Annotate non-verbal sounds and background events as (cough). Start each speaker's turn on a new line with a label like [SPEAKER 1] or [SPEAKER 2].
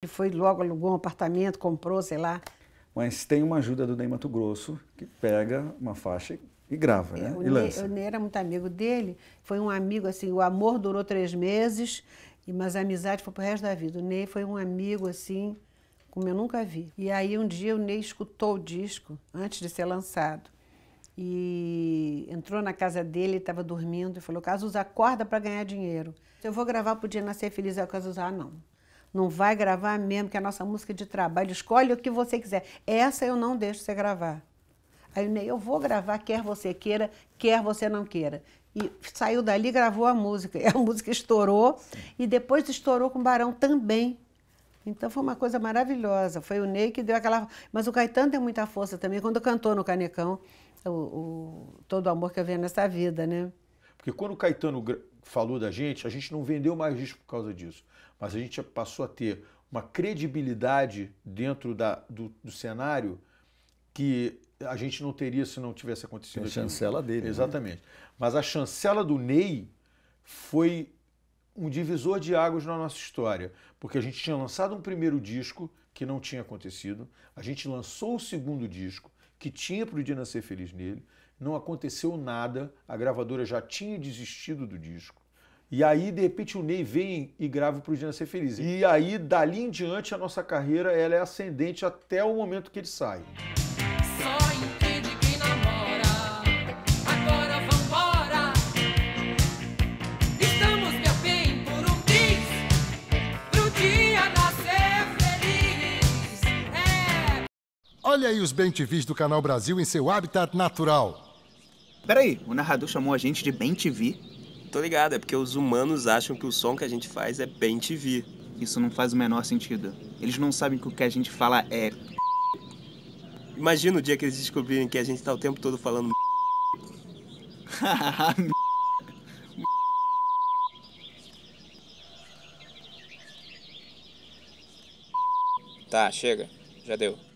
[SPEAKER 1] Ele foi logo, alugou um apartamento, comprou, sei lá.
[SPEAKER 2] Mas tem uma ajuda do Ney Mato Grosso, que pega uma faixa e grava, né? O e lança. O
[SPEAKER 1] Ney era muito amigo dele, foi um amigo, assim, o amor durou três meses, mas a amizade foi pro resto da vida. O Ney foi um amigo, assim, como eu nunca vi. E aí um dia o Ney escutou o disco, antes de ser lançado, e entrou na casa dele, estava dormindo, e falou, Caso usa corda para ganhar dinheiro. Eu vou gravar, dia nascer feliz, o Caso usar, ah, não. Não vai gravar mesmo, que é a nossa música de trabalho. Escolhe o que você quiser. Essa eu não deixo você gravar. Aí o Ney, eu vou gravar quer você queira, quer você não queira. E saiu dali gravou a música. E (laughs) a música estourou. Sim. E depois estourou com o Barão também. Então foi uma coisa maravilhosa. Foi o Ney que deu aquela. Mas o Caetano tem muita força também. Quando cantou no Canecão, o, o... Todo o Amor que eu Venho Nessa Vida, né?
[SPEAKER 2] Porque quando o Caetano falou da gente, a gente não vendeu mais disco por causa disso, mas a gente passou a ter uma credibilidade dentro da, do, do cenário que a gente não teria se não tivesse acontecido. Tem a chancela dele. Né? Exatamente. Né? Mas a chancela do Ney foi um divisor de águas na nossa história, porque a gente tinha lançado um primeiro disco que não tinha acontecido, a gente lançou o segundo disco que tinha para o Dina ser feliz nele, não aconteceu nada, a gravadora já tinha desistido do disco. E aí, de repente, o Ney vem e grava para o Dia Ser Feliz. E aí, dali em diante, a nossa carreira ela é ascendente até o momento que ele sai. Olha aí os bem do Canal Brasil em seu
[SPEAKER 1] habitat natural. Peraí, o narrador chamou a gente de Bem TV? Tô ligado, é porque os humanos acham que o som que a gente faz é Bem TV. Isso não faz o menor sentido. Eles não sabem que o que a gente fala é. Imagina o dia que eles descobrirem que a gente tá o tempo todo falando. tá, chega. Já deu.